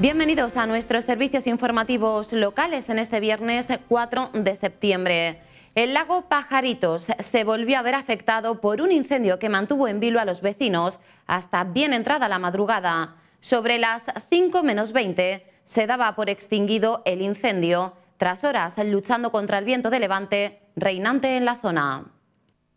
Bienvenidos a nuestros servicios informativos locales en este viernes 4 de septiembre. El lago Pajaritos se volvió a ver afectado por un incendio que mantuvo en vilo a los vecinos hasta bien entrada la madrugada. Sobre las 5 menos 20 se daba por extinguido el incendio, tras horas luchando contra el viento de levante reinante en la zona.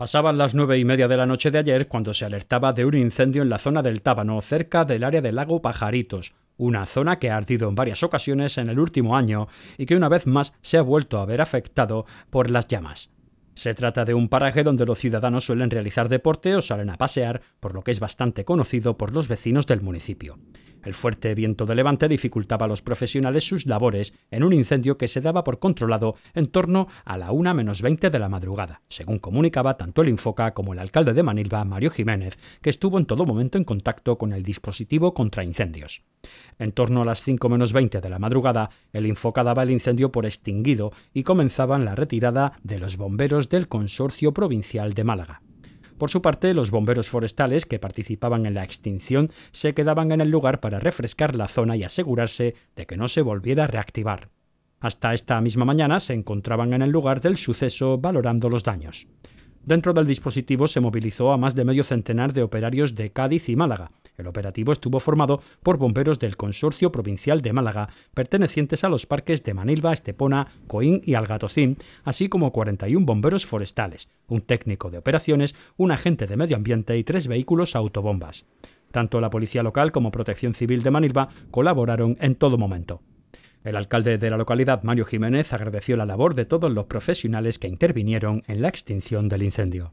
Pasaban las nueve y media de la noche de ayer cuando se alertaba de un incendio en la zona del Tábano, cerca del área del lago Pajaritos, una zona que ha ardido en varias ocasiones en el último año y que una vez más se ha vuelto a ver afectado por las llamas. Se trata de un paraje donde los ciudadanos suelen realizar deporte o salen a pasear, por lo que es bastante conocido por los vecinos del municipio. El fuerte viento de levante dificultaba a los profesionales sus labores en un incendio que se daba por controlado en torno a la 1 menos 20 de la madrugada, según comunicaba tanto el Infoca como el alcalde de Manilva, Mario Jiménez, que estuvo en todo momento en contacto con el dispositivo contra incendios. En torno a las 5 menos 20 de la madrugada, el Infoca daba el incendio por extinguido y comenzaban la retirada de los bomberos del Consorcio Provincial de Málaga. Por su parte, los bomberos forestales que participaban en la extinción se quedaban en el lugar para refrescar la zona y asegurarse de que no se volviera a reactivar. Hasta esta misma mañana se encontraban en el lugar del suceso valorando los daños. Dentro del dispositivo se movilizó a más de medio centenar de operarios de Cádiz y Málaga, el operativo estuvo formado por bomberos del Consorcio Provincial de Málaga, pertenecientes a los parques de Manilva, Estepona, Coín y Algatocín, así como 41 bomberos forestales, un técnico de operaciones, un agente de medio ambiente y tres vehículos autobombas. Tanto la policía local como Protección Civil de Manilva colaboraron en todo momento. El alcalde de la localidad, Mario Jiménez, agradeció la labor de todos los profesionales que intervinieron en la extinción del incendio.